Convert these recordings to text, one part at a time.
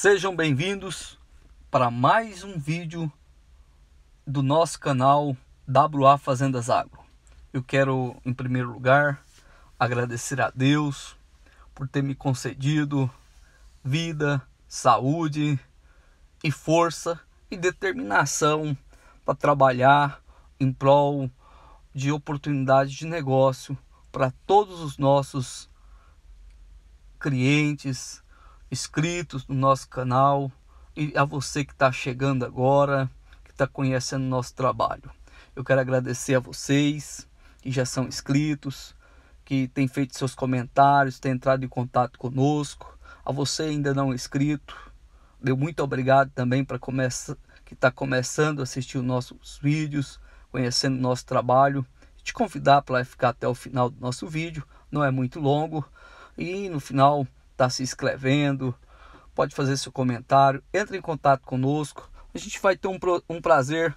Sejam bem-vindos para mais um vídeo do nosso canal WA Fazendas Agro. Eu quero, em primeiro lugar, agradecer a Deus por ter me concedido vida, saúde e força e determinação para trabalhar em prol de oportunidades de negócio para todos os nossos clientes, inscritos no nosso canal e a você que está chegando agora, que está conhecendo nosso trabalho. Eu quero agradecer a vocês que já são inscritos, que têm feito seus comentários, têm entrado em contato conosco. A você ainda não inscrito, deu muito obrigado também para começar que está começando a assistir os nossos vídeos, conhecendo o nosso trabalho. Te convidar para ficar até o final do nosso vídeo, não é muito longo. E no final está se inscrevendo, pode fazer seu comentário, entre em contato conosco. A gente vai ter um, um prazer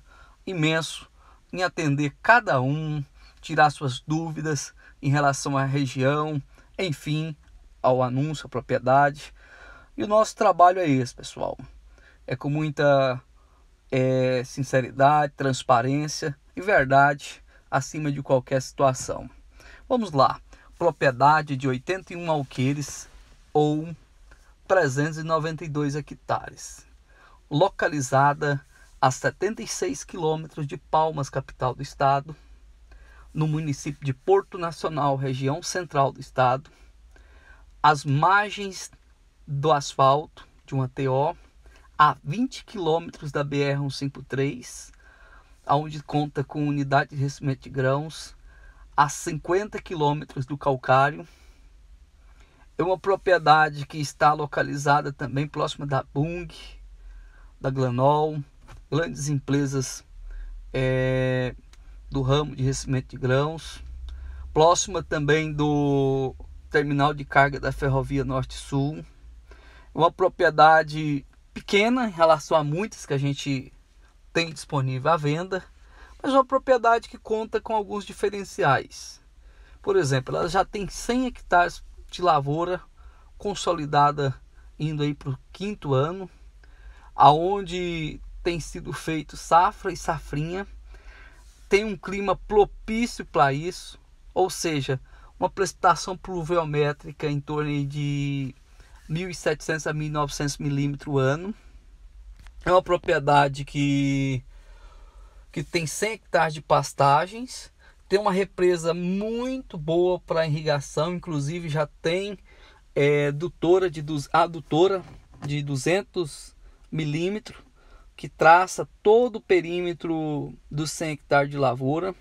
imenso em atender cada um, tirar suas dúvidas em relação à região, enfim, ao anúncio, à propriedade. E o nosso trabalho é esse, pessoal. É com muita é, sinceridade, transparência e verdade acima de qualquer situação. Vamos lá. Propriedade de 81 alqueires ou 392 hectares, localizada a 76 quilômetros de Palmas, capital do estado, no município de Porto Nacional, região central do estado, às margens do asfalto de uma TO, a 20 quilômetros da BR-153, onde conta com unidade de recebimento de grãos, a 50 quilômetros do calcário, é uma propriedade que está localizada também próxima da Bung, da Glanol, grandes empresas é, do ramo de recebimento de grãos, próxima também do terminal de carga da Ferrovia Norte-Sul. É Uma propriedade pequena em relação a muitas que a gente tem disponível à venda, mas é uma propriedade que conta com alguns diferenciais. Por exemplo, ela já tem 100 hectares de lavoura consolidada indo aí para o quinto ano, aonde tem sido feito safra e safrinha, tem um clima propício para isso, ou seja, uma precipitação pluviométrica em torno de 1.700 a 1.900 milímetros ano. É uma propriedade que, que tem 100 hectares de pastagens tem uma represa muito boa para irrigação, inclusive já tem é, de adutora de 200 milímetros que traça todo o perímetro dos 100 hectares de lavoura,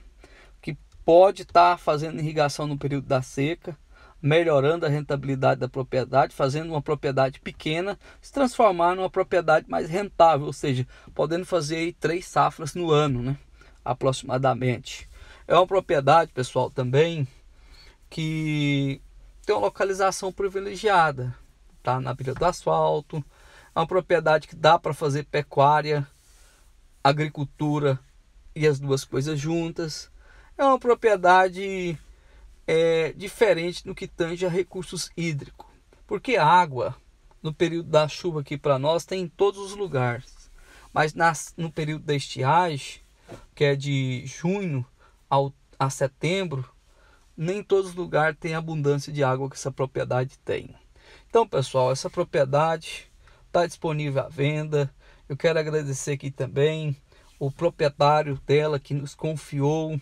que pode estar tá fazendo irrigação no período da seca, melhorando a rentabilidade da propriedade, fazendo uma propriedade pequena se transformar numa propriedade mais rentável, ou seja, podendo fazer aí três safras no ano, né? aproximadamente. É uma propriedade, pessoal, também que tem uma localização privilegiada, tá na beira do asfalto. É uma propriedade que dá para fazer pecuária, agricultura e as duas coisas juntas. É uma propriedade é, diferente no que tange a recursos hídricos, porque água no período da chuva aqui para nós tem em todos os lugares, mas nas, no período da estiagem, que é de junho ao, a setembro, nem todos os lugares têm abundância de água que essa propriedade tem. Então, pessoal, essa propriedade está disponível à venda. Eu quero agradecer aqui também o proprietário dela que nos confiou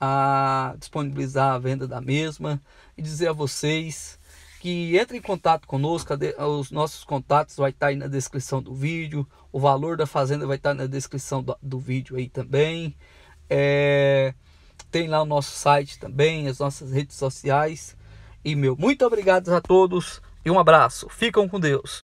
a disponibilizar a venda da mesma e dizer a vocês que entre em contato conosco, os nossos contatos vai estar tá aí na descrição do vídeo, o valor da fazenda vai estar tá na descrição do, do vídeo aí também. É, tem lá o nosso site também, as nossas redes sociais e meu muito obrigado a todos e um abraço. Ficam com Deus.